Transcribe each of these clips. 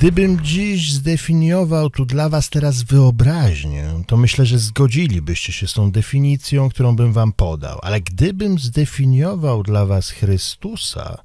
Gdybym dziś zdefiniował tu dla Was teraz wyobraźnię, to myślę, że zgodzilibyście się z tą definicją, którą bym Wam podał. Ale gdybym zdefiniował dla Was Chrystusa,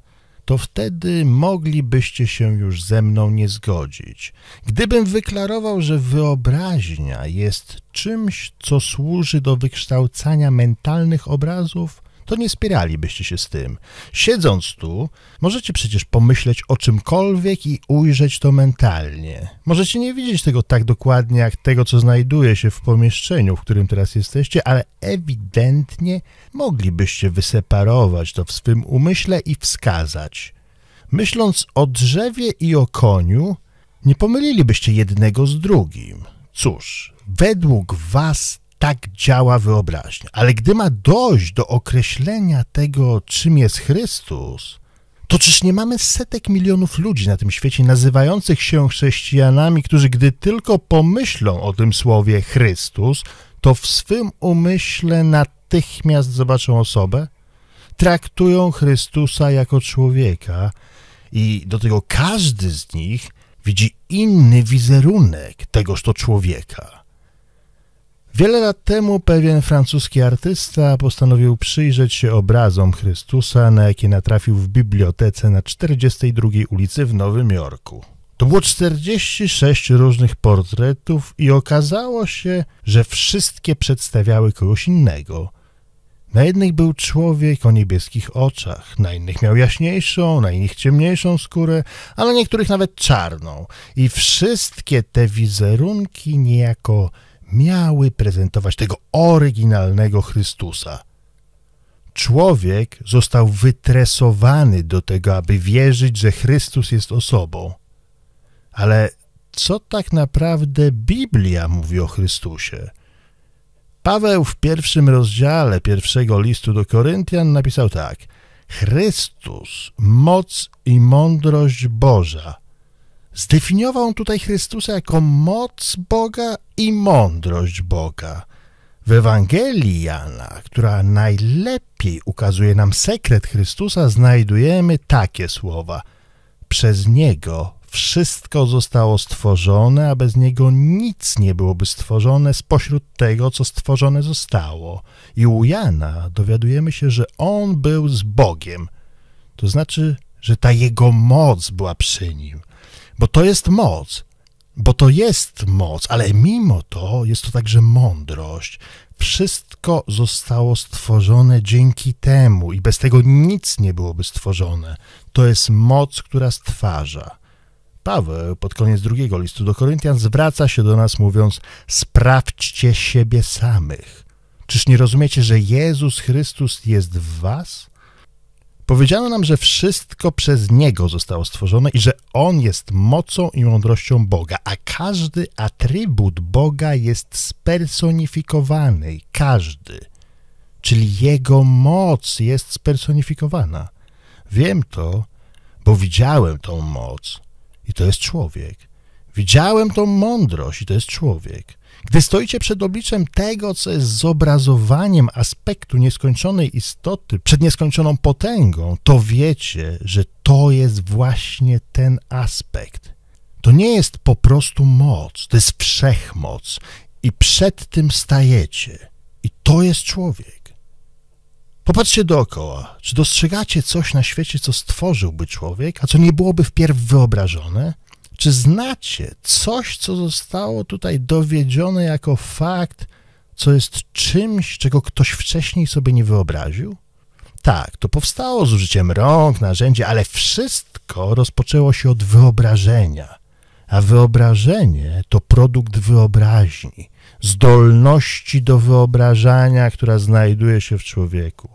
to wtedy moglibyście się już ze mną nie zgodzić. Gdybym wyklarował, że wyobraźnia jest czymś, co służy do wykształcania mentalnych obrazów, to nie spieralibyście się z tym. Siedząc tu, możecie przecież pomyśleć o czymkolwiek i ujrzeć to mentalnie. Możecie nie widzieć tego tak dokładnie, jak tego, co znajduje się w pomieszczeniu, w którym teraz jesteście, ale ewidentnie moglibyście wyseparować to w swym umyśle i wskazać. Myśląc o drzewie i o koniu, nie pomylilibyście jednego z drugim. Cóż, według was tak działa wyobraźnia. Ale gdy ma dojść do określenia tego, czym jest Chrystus, to czyż nie mamy setek milionów ludzi na tym świecie nazywających się chrześcijanami, którzy gdy tylko pomyślą o tym słowie Chrystus, to w swym umyśle natychmiast zobaczą osobę, traktują Chrystusa jako człowieka i do tego każdy z nich widzi inny wizerunek tegoż to człowieka. Wiele lat temu pewien francuski artysta postanowił przyjrzeć się obrazom Chrystusa, na jakie natrafił w bibliotece na 42 ulicy w Nowym Jorku. To było 46 różnych portretów i okazało się, że wszystkie przedstawiały kogoś innego. Na jednych był człowiek o niebieskich oczach, na innych miał jaśniejszą, na innych ciemniejszą skórę, a na niektórych nawet czarną. I wszystkie te wizerunki niejako miały prezentować tego oryginalnego Chrystusa. Człowiek został wytresowany do tego, aby wierzyć, że Chrystus jest osobą. Ale co tak naprawdę Biblia mówi o Chrystusie? Paweł w pierwszym rozdziale pierwszego listu do Koryntian napisał tak: Chrystus, moc i mądrość Boża Zdefiniował on tutaj Chrystusa jako moc Boga i mądrość Boga. W Ewangelii Jana, która najlepiej ukazuje nam sekret Chrystusa, znajdujemy takie słowa. Przez Niego wszystko zostało stworzone, a bez Niego nic nie byłoby stworzone spośród tego, co stworzone zostało. I u Jana dowiadujemy się, że On był z Bogiem. To znaczy, że ta Jego moc była przy Nim – bo to jest moc, bo to jest moc, ale mimo to jest to także mądrość. Wszystko zostało stworzone dzięki temu i bez tego nic nie byłoby stworzone. To jest moc, która stwarza. Paweł pod koniec drugiego listu do Koryntian zwraca się do nas mówiąc: Sprawdźcie siebie samych. Czyż nie rozumiecie, że Jezus Chrystus jest w Was? Powiedziano nam, że wszystko przez Niego zostało stworzone i że On jest mocą i mądrością Boga, a każdy atrybut Boga jest spersonifikowany. Każdy. Czyli Jego moc jest spersonifikowana. Wiem to, bo widziałem tą moc i to jest człowiek. Widziałem tą mądrość i to jest człowiek. Gdy stoicie przed obliczem tego, co jest zobrazowaniem aspektu nieskończonej istoty, przed nieskończoną potęgą, to wiecie, że to jest właśnie ten aspekt. To nie jest po prostu moc, to jest wszechmoc i przed tym stajecie. I to jest człowiek. Popatrzcie dookoła. Czy dostrzegacie coś na świecie, co stworzyłby człowiek, a co nie byłoby wpierw wyobrażone? Czy znacie coś, co zostało tutaj dowiedzione jako fakt, co jest czymś, czego ktoś wcześniej sobie nie wyobraził? Tak, to powstało z użyciem rąk, narzędzi, ale wszystko rozpoczęło się od wyobrażenia. A wyobrażenie to produkt wyobraźni, zdolności do wyobrażania, która znajduje się w człowieku.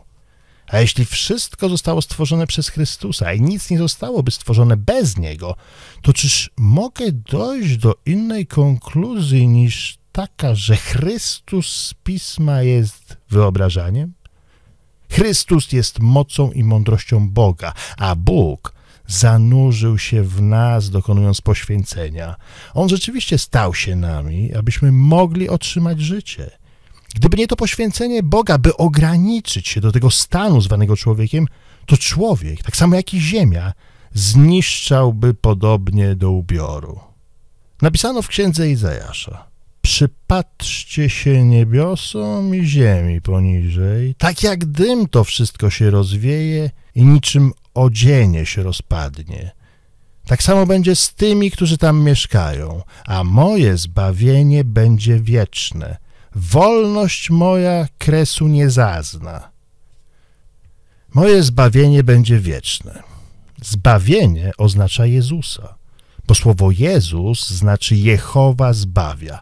A jeśli wszystko zostało stworzone przez Chrystusa i nic nie zostałoby stworzone bez Niego, to czyż mogę dojść do innej konkluzji niż taka, że Chrystus z Pisma jest wyobrażaniem? Chrystus jest mocą i mądrością Boga, a Bóg zanurzył się w nas, dokonując poświęcenia. On rzeczywiście stał się nami, abyśmy mogli otrzymać życie. Gdyby nie to poświęcenie Boga, by ograniczyć się do tego stanu zwanego człowiekiem, to człowiek, tak samo jak i ziemia, zniszczałby podobnie do ubioru. Napisano w księdze Izajasza: Przypatrzcie się niebiosom i ziemi poniżej, tak jak dym to wszystko się rozwieje i niczym odzienie się rozpadnie. Tak samo będzie z tymi, którzy tam mieszkają, a moje zbawienie będzie wieczne wolność moja kresu nie zazna. Moje zbawienie będzie wieczne. Zbawienie oznacza Jezusa, bo słowo Jezus znaczy Jehowa zbawia.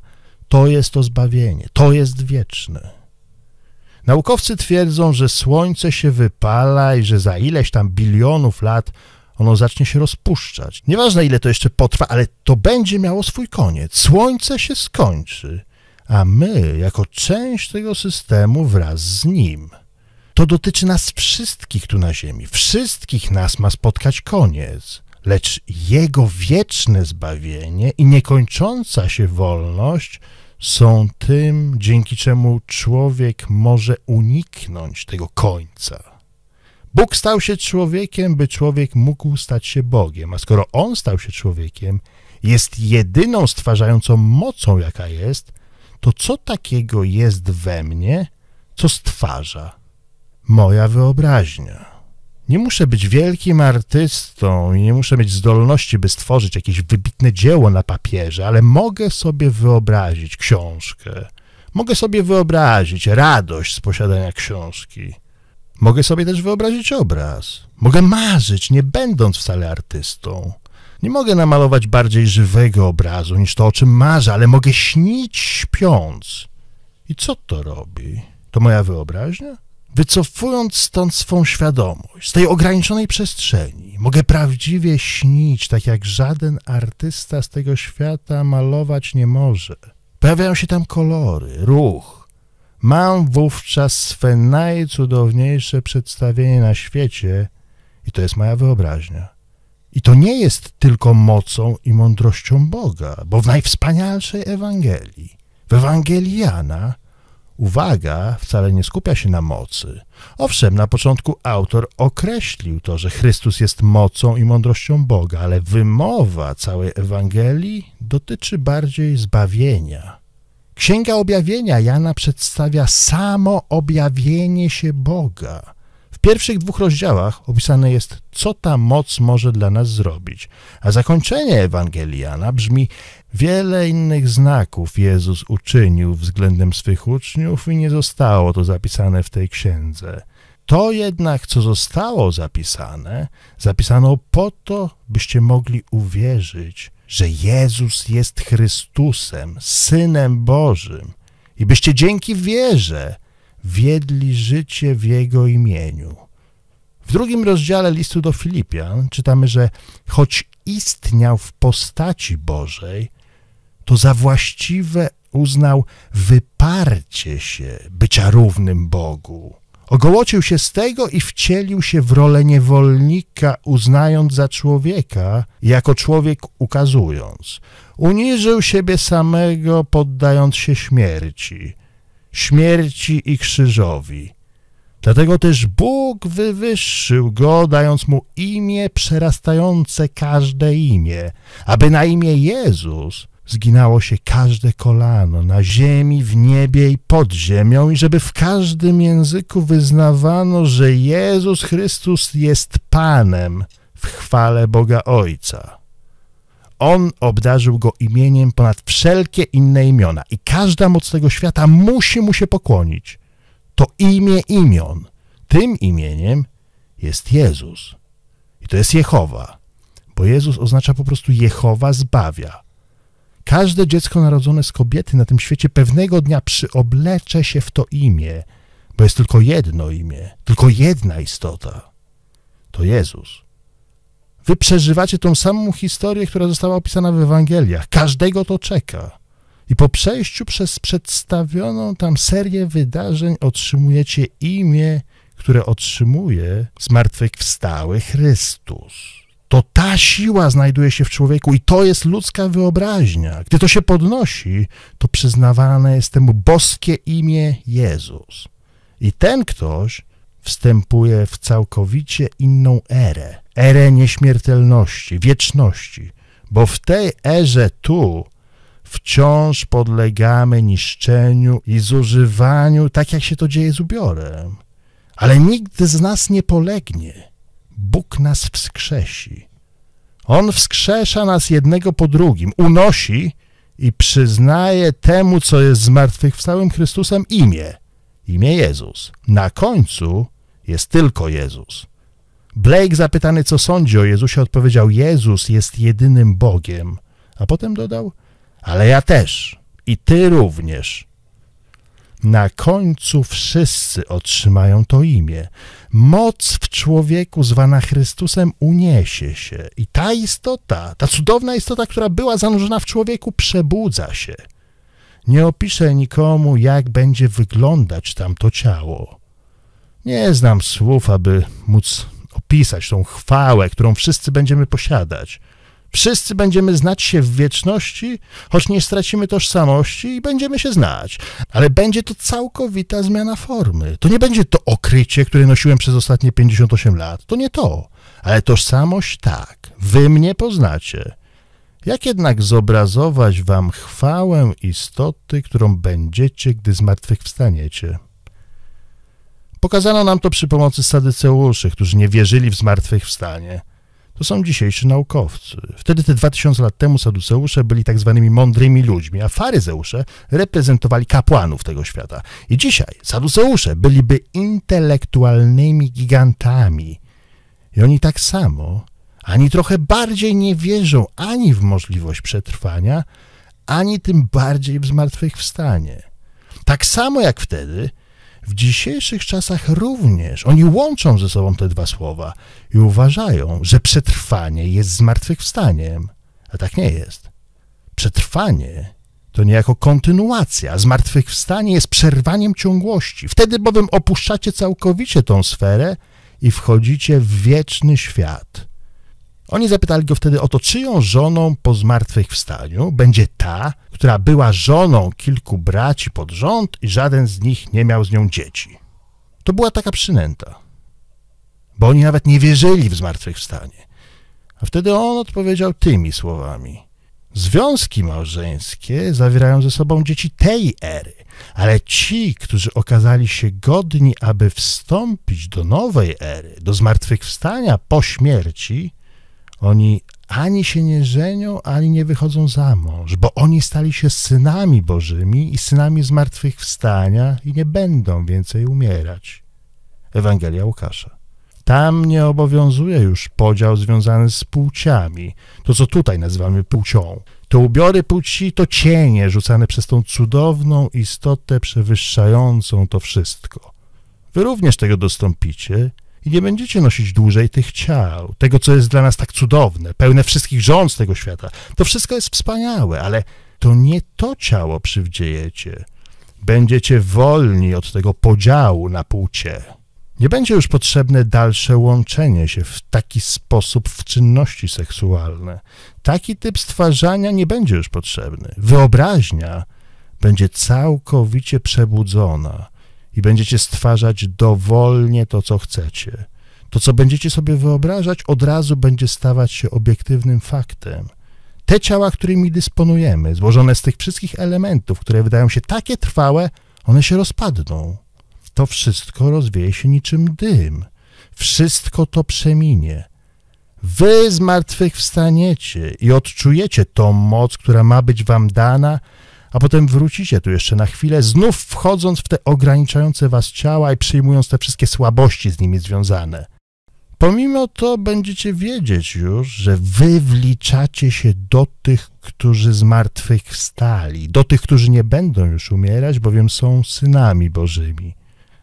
To jest to zbawienie, to jest wieczne. Naukowcy twierdzą, że słońce się wypala i że za ileś tam bilionów lat ono zacznie się rozpuszczać. Nieważne ile to jeszcze potrwa, ale to będzie miało swój koniec. Słońce się skończy a my jako część tego systemu wraz z nim. To dotyczy nas wszystkich tu na ziemi. Wszystkich nas ma spotkać koniec. Lecz Jego wieczne zbawienie i niekończąca się wolność są tym, dzięki czemu człowiek może uniknąć tego końca. Bóg stał się człowiekiem, by człowiek mógł stać się Bogiem, a skoro On stał się człowiekiem, jest jedyną stwarzającą mocą, jaka jest, to co takiego jest we mnie, co stwarza moja wyobraźnia? Nie muszę być wielkim artystą i nie muszę mieć zdolności, by stworzyć jakieś wybitne dzieło na papierze, ale mogę sobie wyobrazić książkę. Mogę sobie wyobrazić radość z posiadania książki. Mogę sobie też wyobrazić obraz. Mogę marzyć, nie będąc wcale artystą. Nie mogę namalować bardziej żywego obrazu niż to, o czym marzę, ale mogę śnić śpiąc. I co to robi? To moja wyobraźnia? Wycofując stąd swą świadomość, z tej ograniczonej przestrzeni, mogę prawdziwie śnić, tak jak żaden artysta z tego świata malować nie może. Pojawiają się tam kolory, ruch. Mam wówczas swe najcudowniejsze przedstawienie na świecie i to jest moja wyobraźnia. I to nie jest tylko mocą i mądrością Boga, bo w najwspanialszej Ewangelii, w Ewangelii Jana, uwaga wcale nie skupia się na mocy. Owszem, na początku autor określił to, że Chrystus jest mocą i mądrością Boga, ale wymowa całej Ewangelii dotyczy bardziej zbawienia. Księga Objawienia Jana przedstawia samo objawienie się Boga – w pierwszych dwóch rozdziałach opisane jest, co ta moc może dla nas zrobić, a zakończenie Ewangelii brzmi: Wiele innych znaków Jezus uczynił względem swych uczniów i nie zostało to zapisane w tej księdze. To jednak, co zostało zapisane, zapisano po to, byście mogli uwierzyć, że Jezus jest Chrystusem, Synem Bożym, i byście dzięki wierze wiedli życie w Jego imieniu. W drugim rozdziale listu do Filipian czytamy, że choć istniał w postaci Bożej, to za właściwe uznał wyparcie się bycia równym Bogu. Ogołocił się z tego i wcielił się w rolę niewolnika, uznając za człowieka, jako człowiek ukazując. Uniżył siebie samego, poddając się śmierci śmierci i krzyżowi. Dlatego też Bóg wywyższył go, dając mu imię przerastające każde imię, aby na imię Jezus zginało się każde kolano na ziemi, w niebie i pod ziemią i żeby w każdym języku wyznawano, że Jezus Chrystus jest Panem w chwale Boga Ojca. On obdarzył go imieniem ponad wszelkie inne imiona i każda moc tego świata musi mu się pokłonić. To imię imion. Tym imieniem jest Jezus. I to jest Jehowa, bo Jezus oznacza po prostu Jehowa zbawia. Każde dziecko narodzone z kobiety na tym świecie pewnego dnia przyoblecze się w to imię, bo jest tylko jedno imię, tylko jedna istota. To Jezus. Wy przeżywacie tą samą historię, która została opisana w Ewangeliach. Każdego to czeka. I po przejściu przez przedstawioną tam serię wydarzeń otrzymujecie imię, które otrzymuje zmartwychwstały Chrystus. To ta siła znajduje się w człowieku i to jest ludzka wyobraźnia. Gdy to się podnosi, to przyznawane jest temu boskie imię Jezus. I ten ktoś wstępuje w całkowicie inną erę erę nieśmiertelności, wieczności, bo w tej erze tu wciąż podlegamy niszczeniu i zużywaniu, tak jak się to dzieje z ubiorem. Ale nikt z nas nie polegnie. Bóg nas wskrzesi. On wskrzesza nas jednego po drugim, unosi i przyznaje temu, co jest zmartwychwstałym Chrystusem, imię. Imię Jezus. Na końcu jest tylko Jezus. Blake zapytany, co sądzi o Jezusie, odpowiedział: Jezus jest jedynym Bogiem. A potem dodał: Ale ja też i ty również. Na końcu wszyscy otrzymają to imię. Moc w człowieku zwana Chrystusem uniesie się i ta istota, ta cudowna istota, która była zanurzona w człowieku, przebudza się. Nie opiszę nikomu, jak będzie wyglądać tamto ciało. Nie znam słów, aby móc pisać tą chwałę, którą wszyscy będziemy posiadać. Wszyscy będziemy znać się w wieczności, choć nie stracimy tożsamości i będziemy się znać. Ale będzie to całkowita zmiana formy. To nie będzie to okrycie, które nosiłem przez ostatnie 58 lat. To nie to. Ale tożsamość tak. Wy mnie poznacie. Jak jednak zobrazować wam chwałę istoty, którą będziecie, gdy zmartwychwstaniecie? Pokazano nam to przy pomocy sadyceuszy, którzy nie wierzyli w zmartwychwstanie. To są dzisiejsi naukowcy. Wtedy te 2000 lat temu saduceusze byli tak zwanymi mądrymi ludźmi, a faryzeusze reprezentowali kapłanów tego świata. I dzisiaj saduceusze byliby intelektualnymi gigantami. I oni tak samo, ani trochę bardziej nie wierzą ani w możliwość przetrwania, ani tym bardziej w zmartwychwstanie. Tak samo jak wtedy w dzisiejszych czasach również oni łączą ze sobą te dwa słowa i uważają, że przetrwanie jest zmartwychwstaniem. A tak nie jest. Przetrwanie to niejako kontynuacja. Zmartwychwstanie jest przerwaniem ciągłości. Wtedy bowiem opuszczacie całkowicie tą sferę i wchodzicie w wieczny świat. Oni zapytali go wtedy o to, czyją żoną po zmartwychwstaniu będzie ta, która była żoną kilku braci pod rząd i żaden z nich nie miał z nią dzieci. To była taka przynęta, bo oni nawet nie wierzyli w zmartwychwstanie. A wtedy on odpowiedział tymi słowami. Związki małżeńskie zawierają ze sobą dzieci tej ery, ale ci, którzy okazali się godni, aby wstąpić do nowej ery, do zmartwychwstania po śmierci, oni ani się nie żenią, ani nie wychodzą za mąż, bo oni stali się synami Bożymi i synami zmartwychwstania i nie będą więcej umierać. Ewangelia Łukasza. Tam nie obowiązuje już podział związany z płciami, to co tutaj nazywamy płcią. To ubiory płci to cienie rzucane przez tą cudowną istotę przewyższającą to wszystko. Wy również tego dostąpicie, i nie będziecie nosić dłużej tych ciał, tego, co jest dla nas tak cudowne, pełne wszystkich rząd tego świata. To wszystko jest wspaniałe, ale to nie to ciało przywdziejecie. Będziecie wolni od tego podziału na płcie. Nie będzie już potrzebne dalsze łączenie się w taki sposób w czynności seksualne. Taki typ stwarzania nie będzie już potrzebny. Wyobraźnia będzie całkowicie przebudzona i będziecie stwarzać dowolnie to, co chcecie. To, co będziecie sobie wyobrażać, od razu będzie stawać się obiektywnym faktem. Te ciała, którymi dysponujemy, złożone z tych wszystkich elementów, które wydają się takie trwałe, one się rozpadną. To wszystko rozwieje się niczym dym. Wszystko to przeminie. Wy z martwych wstaniecie i odczujecie tą moc, która ma być wam dana, a potem wrócicie tu jeszcze na chwilę, znów wchodząc w te ograniczające was ciała i przyjmując te wszystkie słabości z nimi związane. Pomimo to będziecie wiedzieć już, że wy wliczacie się do tych, którzy z martwych wstali, do tych, którzy nie będą już umierać, bowiem są synami Bożymi.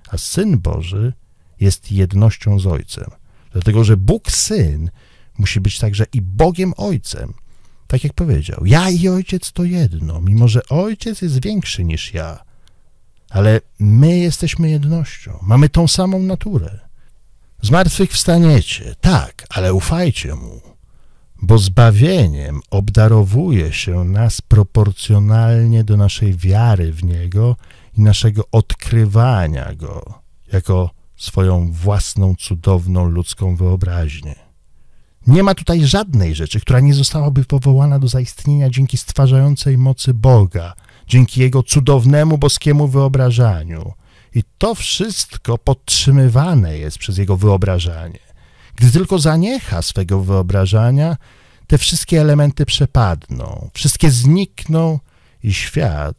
A Syn Boży jest jednością z Ojcem. Dlatego, że Bóg Syn musi być także i Bogiem Ojcem – tak jak powiedział, ja i ojciec to jedno, mimo że ojciec jest większy niż ja, ale my jesteśmy jednością, mamy tą samą naturę. Z martwych wstaniecie, tak, ale ufajcie mu, bo zbawieniem obdarowuje się nas proporcjonalnie do naszej wiary w niego i naszego odkrywania go jako swoją własną cudowną ludzką wyobraźnię. Nie ma tutaj żadnej rzeczy, która nie zostałaby powołana do zaistnienia dzięki stwarzającej mocy Boga, dzięki Jego cudownemu boskiemu wyobrażaniu. I to wszystko podtrzymywane jest przez Jego wyobrażanie. Gdy tylko zaniecha swego wyobrażania, te wszystkie elementy przepadną, wszystkie znikną i świat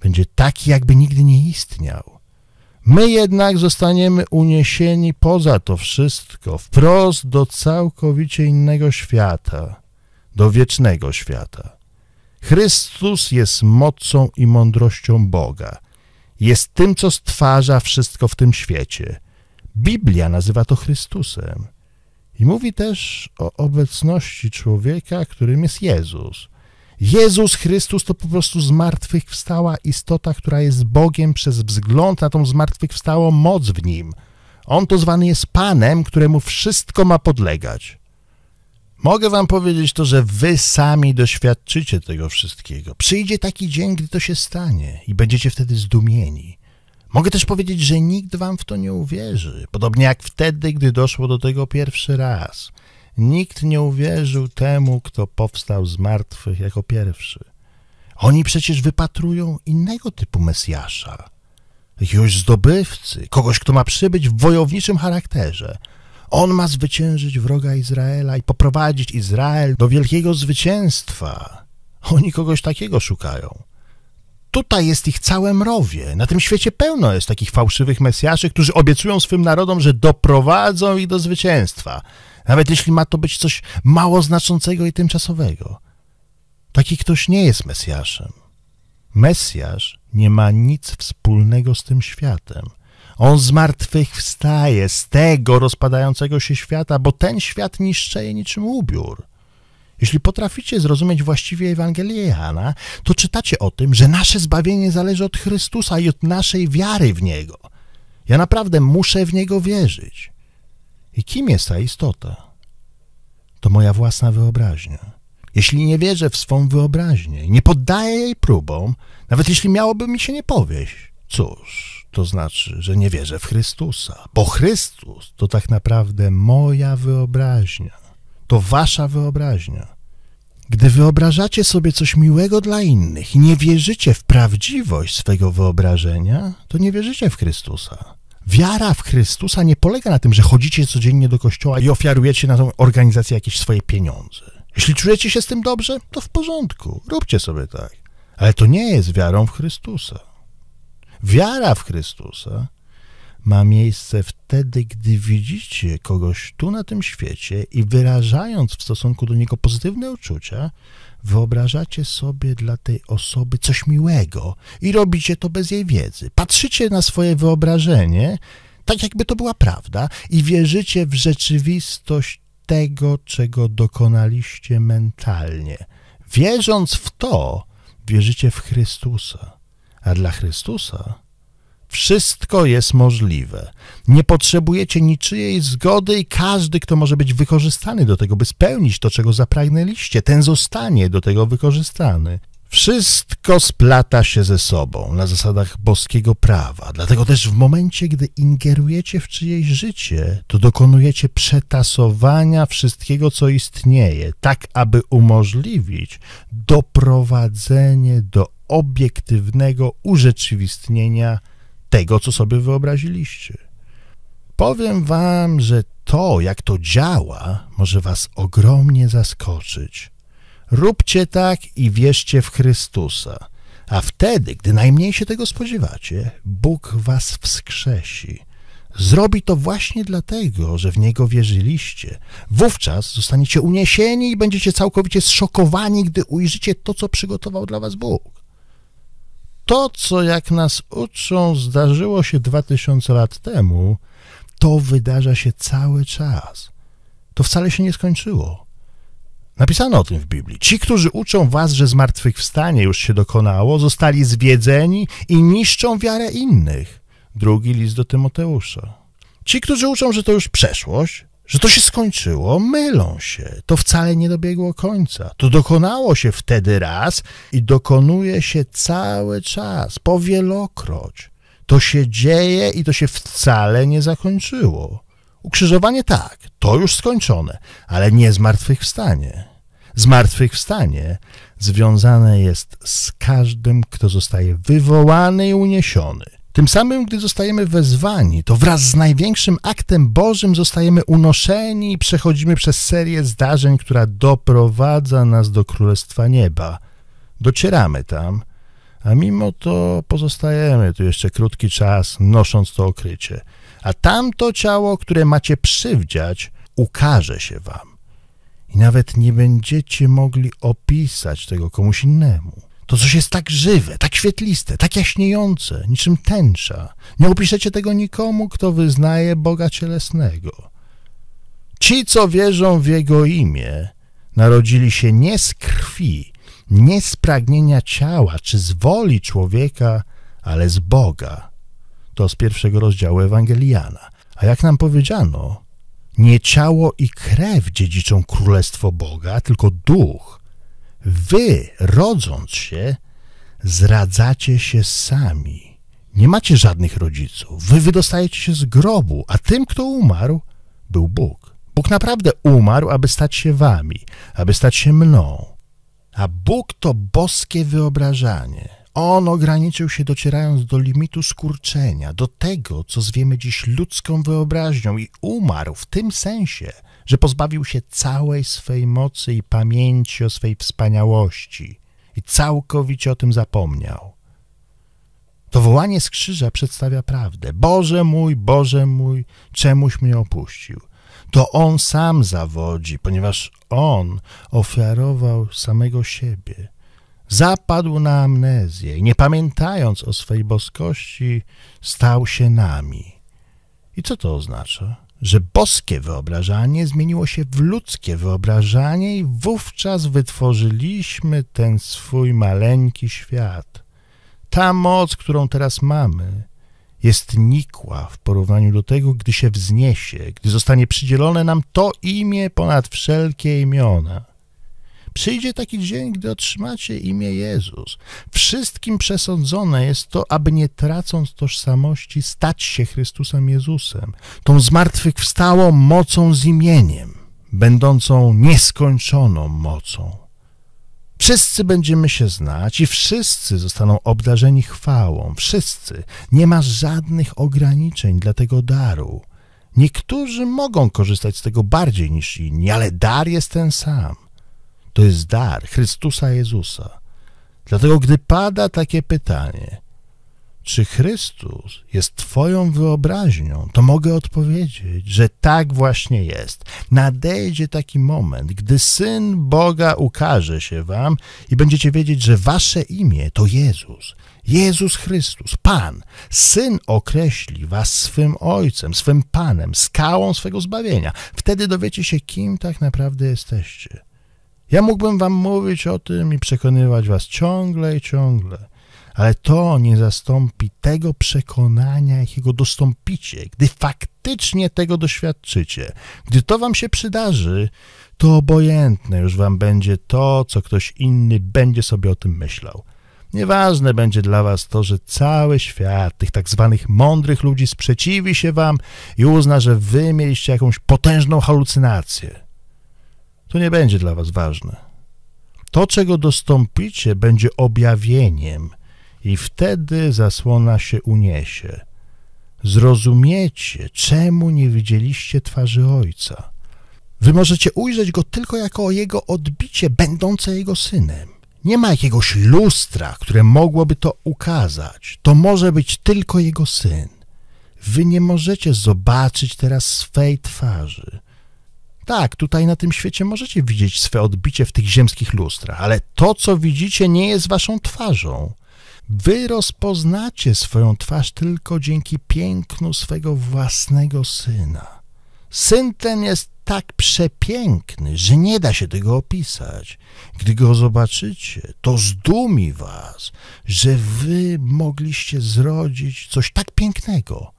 będzie taki, jakby nigdy nie istniał. My jednak zostaniemy uniesieni poza to wszystko, wprost do całkowicie innego świata, do wiecznego świata. Chrystus jest mocą i mądrością Boga. Jest tym, co stwarza wszystko w tym świecie. Biblia nazywa to Chrystusem. I mówi też o obecności człowieka, którym jest Jezus – Jezus Chrystus to po prostu zmartwychwstała istota, która jest Bogiem przez wzgląd na tą zmartwychwstałą moc w nim. On to zwany jest Panem, któremu wszystko ma podlegać. Mogę wam powiedzieć to, że wy sami doświadczycie tego wszystkiego. Przyjdzie taki dzień, gdy to się stanie i będziecie wtedy zdumieni. Mogę też powiedzieć, że nikt wam w to nie uwierzy, podobnie jak wtedy, gdy doszło do tego pierwszy raz – Nikt nie uwierzył temu, kto powstał z martwych jako pierwszy. Oni przecież wypatrują innego typu Mesjasza, jakiegoś zdobywcy, kogoś, kto ma przybyć w wojowniczym charakterze. On ma zwyciężyć wroga Izraela i poprowadzić Izrael do wielkiego zwycięstwa. Oni kogoś takiego szukają. Tutaj jest ich całe mrowie. Na tym świecie pełno jest takich fałszywych mesjaszy, którzy obiecują swym narodom, że doprowadzą ich do zwycięstwa. Nawet jeśli ma to być coś mało znaczącego i tymczasowego. Taki ktoś nie jest Mesjaszem. Mesjasz nie ma nic wspólnego z tym światem. On z martwych wstaje z tego rozpadającego się świata, bo ten świat niszczeje niczym ubiór. Jeśli potraficie zrozumieć właściwie Ewangelię Jana, to czytacie o tym, że nasze zbawienie zależy od Chrystusa i od naszej wiary w Niego. Ja naprawdę muszę w Niego wierzyć. I kim jest ta istota? To moja własna wyobraźnia. Jeśli nie wierzę w swą wyobraźnię i nie poddaję jej próbom, nawet jeśli miałoby mi się nie powieść, cóż, to znaczy, że nie wierzę w Chrystusa, bo Chrystus to tak naprawdę moja wyobraźnia, to wasza wyobraźnia. Gdy wyobrażacie sobie coś miłego dla innych i nie wierzycie w prawdziwość swego wyobrażenia, to nie wierzycie w Chrystusa. Wiara w Chrystusa nie polega na tym, że chodzicie codziennie do kościoła i ofiarujecie na tą organizację jakieś swoje pieniądze. Jeśli czujecie się z tym dobrze, to w porządku, róbcie sobie tak. Ale to nie jest wiarą w Chrystusa. Wiara w Chrystusa ma miejsce wtedy, gdy widzicie kogoś tu na tym świecie i wyrażając w stosunku do niego pozytywne uczucia, wyobrażacie sobie dla tej osoby coś miłego i robicie to bez jej wiedzy. Patrzycie na swoje wyobrażenie, tak jakby to była prawda, i wierzycie w rzeczywistość tego, czego dokonaliście mentalnie. Wierząc w to, wierzycie w Chrystusa, a dla Chrystusa wszystko jest możliwe. Nie potrzebujecie niczyjej zgody i każdy, kto może być wykorzystany do tego, by spełnić to, czego zapragnęliście, ten zostanie do tego wykorzystany. Wszystko splata się ze sobą na zasadach boskiego prawa, dlatego też w momencie, gdy ingerujecie w czyjeś życie, to dokonujecie przetasowania wszystkiego, co istnieje, tak aby umożliwić doprowadzenie do obiektywnego urzeczywistnienia tego, co sobie wyobraziliście. Powiem wam, że to, jak to działa, może was ogromnie zaskoczyć. Róbcie tak i wierzcie w Chrystusa, a wtedy, gdy najmniej się tego spodziewacie, Bóg was wskrzesi. Zrobi to właśnie dlatego, że w Niego wierzyliście. Wówczas zostaniecie uniesieni i będziecie całkowicie zszokowani, gdy ujrzycie to, co przygotował dla Was Bóg to, co jak nas uczą, zdarzyło się 2000 lat temu, to wydarza się cały czas. To wcale się nie skończyło. Napisano o tym w Biblii. Ci, którzy uczą was, że zmartwychwstanie już się dokonało, zostali zwiedzeni i niszczą wiarę innych. Drugi list do Tymoteusza. Ci, którzy uczą, że to już przeszłość, że to się skończyło, mylą się. To wcale nie dobiegło końca. To dokonało się wtedy raz i dokonuje się cały czas, powielokroć. To się dzieje i to się wcale nie zakończyło. Ukrzyżowanie tak, to już skończone, ale nie zmartwychwstanie. Zmartwychwstanie związane jest z każdym, kto zostaje wywołany i uniesiony. Tym samym, gdy zostajemy wezwani, to wraz z największym aktem Bożym zostajemy unoszeni i przechodzimy przez serię zdarzeń, która doprowadza nas do Królestwa Nieba. Docieramy tam, a mimo to pozostajemy tu jeszcze krótki czas, nosząc to okrycie. A tamto ciało, które macie przywdziać, ukaże się wam. I nawet nie będziecie mogli opisać tego komuś innemu. To coś jest tak żywe, tak świetliste, tak jaśniejące, niczym tęcza. Nie opiszecie tego nikomu, kto wyznaje Boga cielesnego. Ci, co wierzą w Jego imię, narodzili się nie z krwi, nie z pragnienia ciała czy z woli człowieka, ale z Boga. To z pierwszego rozdziału Ewangeliana. A jak nam powiedziano, nie ciało i krew dziedziczą królestwo Boga, tylko duch – Wy, rodząc się, zradzacie się sami. Nie macie żadnych rodziców. Wy wydostajecie się z grobu, a tym, kto umarł, był Bóg. Bóg naprawdę umarł, aby stać się wami, aby stać się mną. A Bóg to boskie wyobrażanie. On ograniczył się docierając do limitu skurczenia, do tego, co zwiemy dziś ludzką wyobraźnią i umarł w tym sensie – że pozbawił się całej swej mocy i pamięci o swej wspaniałości i całkowicie o tym zapomniał. To wołanie z krzyża przedstawia prawdę. Boże mój, Boże mój, czemuś mnie opuścił. To On sam zawodzi, ponieważ On ofiarował samego siebie. Zapadł na amnezję i nie pamiętając o swej boskości, stał się nami. I co to oznacza? że boskie wyobrażanie zmieniło się w ludzkie wyobrażanie i wówczas wytworzyliśmy ten swój maleńki świat. Ta moc, którą teraz mamy, jest nikła w porównaniu do tego, gdy się wzniesie, gdy zostanie przydzielone nam to imię ponad wszelkie imiona – Przyjdzie taki dzień, gdy otrzymacie imię Jezus. Wszystkim przesądzone jest to, aby nie tracąc tożsamości, stać się Chrystusem Jezusem, tą zmartwychwstałą mocą z imieniem, będącą nieskończoną mocą. Wszyscy będziemy się znać i wszyscy zostaną obdarzeni chwałą. Wszyscy. Nie ma żadnych ograniczeń dla tego daru. Niektórzy mogą korzystać z tego bardziej niż inni, ale dar jest ten sam. To jest dar Chrystusa Jezusa. Dlatego, gdy pada takie pytanie, czy Chrystus jest Twoją wyobraźnią, to mogę odpowiedzieć, że tak właśnie jest. Nadejdzie taki moment, gdy Syn Boga ukaże się Wam i będziecie wiedzieć, że Wasze imię to Jezus. Jezus Chrystus, Pan, Syn określi Was swym Ojcem, swym Panem, skałą swego zbawienia. Wtedy dowiecie się, kim tak naprawdę jesteście. Ja mógłbym wam mówić o tym i przekonywać was ciągle i ciągle, ale to nie zastąpi tego przekonania, jakiego dostąpicie, gdy faktycznie tego doświadczycie. Gdy to wam się przydarzy, to obojętne już wam będzie to, co ktoś inny będzie sobie o tym myślał. Nieważne będzie dla was to, że cały świat tych tak zwanych mądrych ludzi sprzeciwi się wam i uzna, że wy mieliście jakąś potężną halucynację to nie będzie dla was ważne. To, czego dostąpicie, będzie objawieniem i wtedy zasłona się uniesie. Zrozumiecie, czemu nie widzieliście twarzy Ojca. Wy możecie ujrzeć Go tylko jako Jego odbicie będące Jego Synem. Nie ma jakiegoś lustra, które mogłoby to ukazać. To może być tylko Jego Syn. Wy nie możecie zobaczyć teraz swej twarzy. Tak, tutaj na tym świecie możecie widzieć swe odbicie w tych ziemskich lustrach, ale to, co widzicie, nie jest waszą twarzą. Wy rozpoznacie swoją twarz tylko dzięki pięknu swego własnego syna. Syn ten jest tak przepiękny, że nie da się tego opisać. Gdy go zobaczycie, to zdumi was, że wy mogliście zrodzić coś tak pięknego.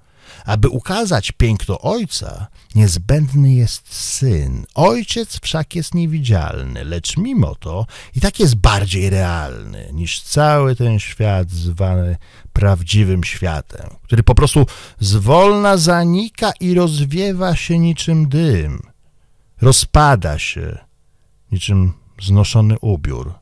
Aby ukazać piękno Ojca, niezbędny jest Syn. Ojciec wszak jest niewidzialny, lecz mimo to i tak jest bardziej realny niż cały ten świat zwany prawdziwym światem, który po prostu zwolna zanika i rozwiewa się niczym dym, rozpada się niczym znoszony ubiór.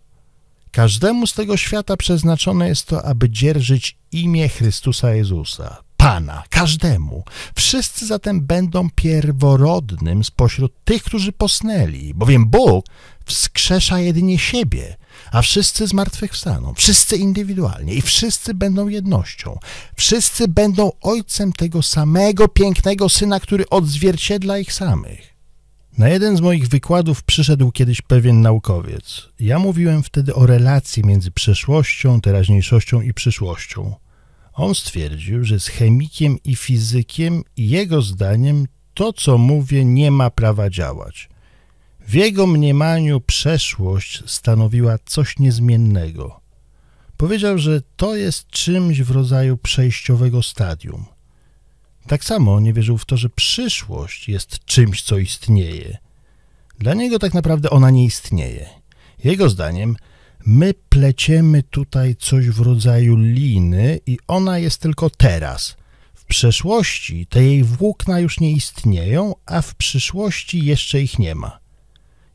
Każdemu z tego świata przeznaczone jest to, aby dzierżyć imię Chrystusa Jezusa. Pana, każdemu. Wszyscy zatem będą pierworodnym spośród tych, którzy posnęli, bowiem Bóg wskrzesza jedynie siebie, a wszyscy zmartwychwstaną, wszyscy indywidualnie i wszyscy będą jednością. Wszyscy będą ojcem tego samego pięknego syna, który odzwierciedla ich samych. Na jeden z moich wykładów przyszedł kiedyś pewien naukowiec. Ja mówiłem wtedy o relacji między przeszłością, teraźniejszością i przyszłością. On stwierdził, że z chemikiem i fizykiem jego zdaniem to, co mówię, nie ma prawa działać. W jego mniemaniu przeszłość stanowiła coś niezmiennego. Powiedział, że to jest czymś w rodzaju przejściowego stadium. Tak samo nie wierzył w to, że przyszłość jest czymś, co istnieje. Dla niego tak naprawdę ona nie istnieje. Jego zdaniem – my pleciemy tutaj coś w rodzaju liny i ona jest tylko teraz. W przeszłości te jej włókna już nie istnieją, a w przyszłości jeszcze ich nie ma.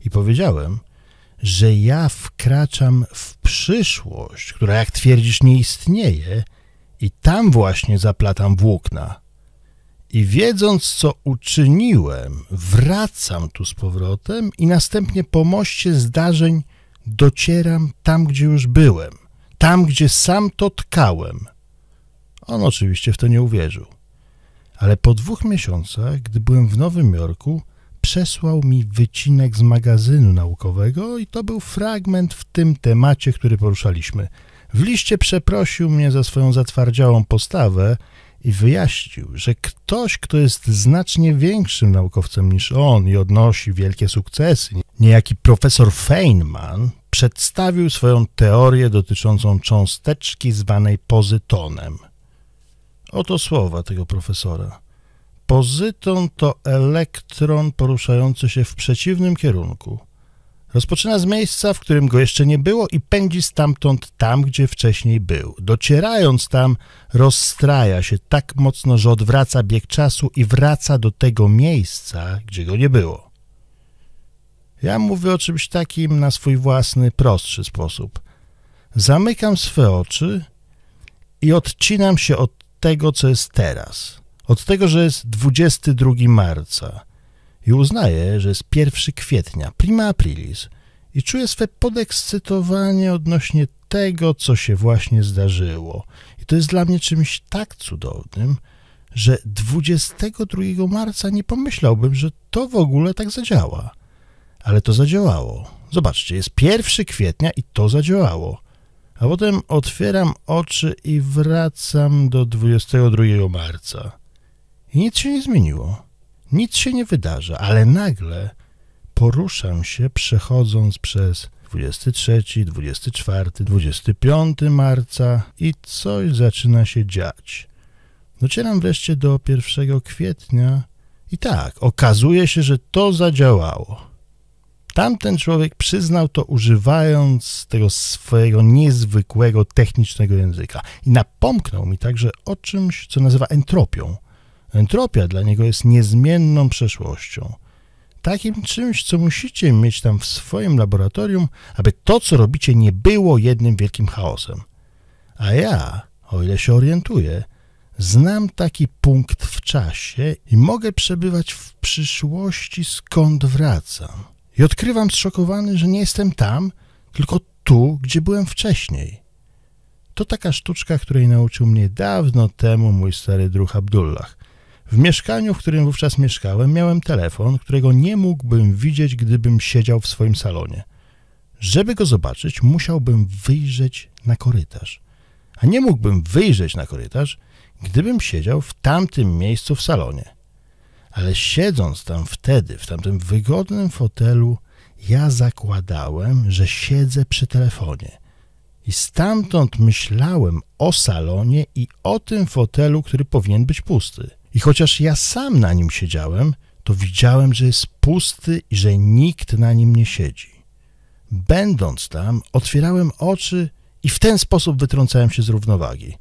I powiedziałem, że ja wkraczam w przyszłość, która, jak twierdzisz, nie istnieje, i tam właśnie zaplatam włókna. I wiedząc, co uczyniłem, wracam tu z powrotem i następnie po moście zdarzeń docieram tam, gdzie już byłem, tam, gdzie sam to tkałem. On oczywiście w to nie uwierzył. Ale po dwóch miesiącach, gdy byłem w Nowym Jorku, przesłał mi wycinek z magazynu naukowego i to był fragment w tym temacie, który poruszaliśmy. W liście przeprosił mnie za swoją zatwardziałą postawę i wyjaśnił, że ktoś, kto jest znacznie większym naukowcem niż on i odnosi wielkie sukcesy, niejaki profesor Feynman, przedstawił swoją teorię dotyczącą cząsteczki zwanej pozytonem. Oto słowa tego profesora. Pozyton to elektron poruszający się w przeciwnym kierunku – Rozpoczyna z miejsca, w którym go jeszcze nie było i pędzi stamtąd tam, gdzie wcześniej był. Docierając tam, rozstraja się tak mocno, że odwraca bieg czasu i wraca do tego miejsca, gdzie go nie było. Ja mówię o czymś takim na swój własny, prostszy sposób. Zamykam swe oczy i odcinam się od tego, co jest teraz. Od tego, że jest 22 marca – i uznaję, że jest 1 kwietnia, prima aprilis, i czuję swe podekscytowanie odnośnie tego, co się właśnie zdarzyło. I to jest dla mnie czymś tak cudownym, że 22 marca nie pomyślałbym, że to w ogóle tak zadziała. Ale to zadziałało. Zobaczcie, jest 1 kwietnia i to zadziałało. A potem otwieram oczy i wracam do 22 marca. I nic się nie zmieniło. Nic się nie wydarza, ale nagle poruszam się przechodząc przez 23, 24, 25 marca i coś zaczyna się dziać. Docieram wreszcie do 1 kwietnia i tak, okazuje się, że to zadziałało. Tamten człowiek przyznał to używając tego swojego niezwykłego technicznego języka i napomknął mi także o czymś, co nazywa entropią – Entropia dla niego jest niezmienną przeszłością. Takim czymś, co musicie mieć tam w swoim laboratorium, aby to, co robicie, nie było jednym wielkim chaosem. A ja, o ile się orientuję, znam taki punkt w czasie i mogę przebywać w przyszłości, skąd wracam. I odkrywam zszokowany, że nie jestem tam, tylko tu, gdzie byłem wcześniej. To taka sztuczka, której nauczył mnie dawno temu mój stary druh Abdullah – w mieszkaniu, w którym wówczas mieszkałem, miałem telefon, którego nie mógłbym widzieć, gdybym siedział w swoim salonie. Żeby go zobaczyć, musiałbym wyjrzeć na korytarz. A nie mógłbym wyjrzeć na korytarz, gdybym siedział w tamtym miejscu w salonie. Ale siedząc tam wtedy, w tamtym wygodnym fotelu, ja zakładałem, że siedzę przy telefonie. I stamtąd myślałem o salonie i o tym fotelu, który powinien być pusty. I chociaż ja sam na nim siedziałem, to widziałem, że jest pusty i że nikt na nim nie siedzi. Będąc tam, otwierałem oczy i w ten sposób wytrącałem się z równowagi.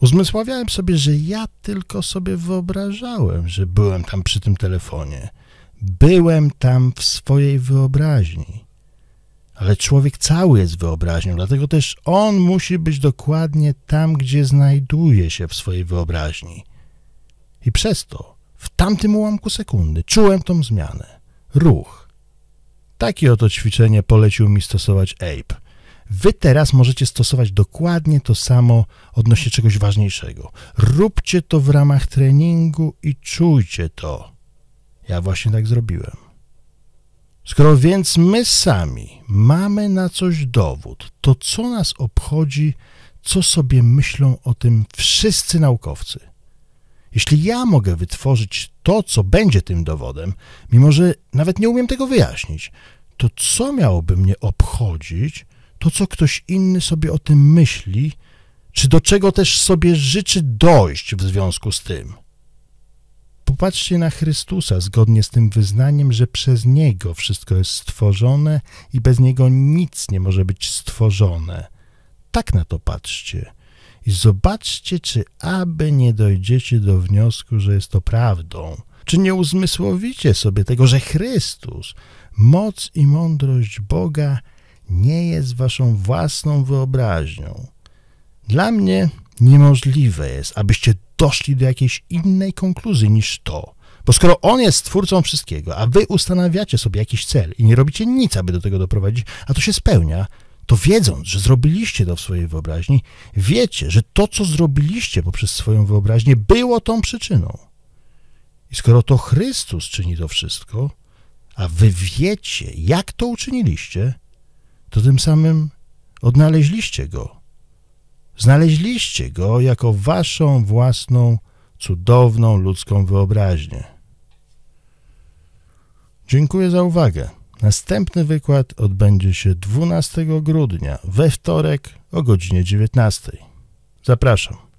Uzmysławiałem sobie, że ja tylko sobie wyobrażałem, że byłem tam przy tym telefonie. Byłem tam w swojej wyobraźni. Ale człowiek cały jest wyobraźnią, dlatego też on musi być dokładnie tam, gdzie znajduje się w swojej wyobraźni. I przez to w tamtym ułamku sekundy czułem tą zmianę. Ruch. Takie oto ćwiczenie polecił mi stosować Ape. Wy teraz możecie stosować dokładnie to samo odnośnie czegoś ważniejszego. Róbcie to w ramach treningu i czujcie to. Ja właśnie tak zrobiłem. Skoro więc my sami mamy na coś dowód, to co nas obchodzi, co sobie myślą o tym wszyscy naukowcy? Jeśli ja mogę wytworzyć to, co będzie tym dowodem, mimo że nawet nie umiem tego wyjaśnić, to co miałoby mnie obchodzić, to co ktoś inny sobie o tym myśli, czy do czego też sobie życzy dojść w związku z tym? Popatrzcie na Chrystusa zgodnie z tym wyznaniem, że przez Niego wszystko jest stworzone i bez Niego nic nie może być stworzone. Tak na to patrzcie i zobaczcie, czy aby nie dojdziecie do wniosku, że jest to prawdą. Czy nie uzmysłowicie sobie tego, że Chrystus, moc i mądrość Boga nie jest waszą własną wyobraźnią. Dla mnie niemożliwe jest, abyście doszli do jakiejś innej konkluzji niż to. Bo skoro On jest twórcą wszystkiego, a wy ustanawiacie sobie jakiś cel i nie robicie nic, aby do tego doprowadzić, a to się spełnia, to wiedząc, że zrobiliście to w swojej wyobraźni, wiecie, że to, co zrobiliście poprzez swoją wyobraźnię, było tą przyczyną. I skoro to Chrystus czyni to wszystko, a wy wiecie, jak to uczyniliście, to tym samym odnaleźliście go. Znaleźliście go jako waszą własną, cudowną ludzką wyobraźnię. Dziękuję za uwagę. Następny wykład odbędzie się 12 grudnia we wtorek o godzinie 19. Zapraszam.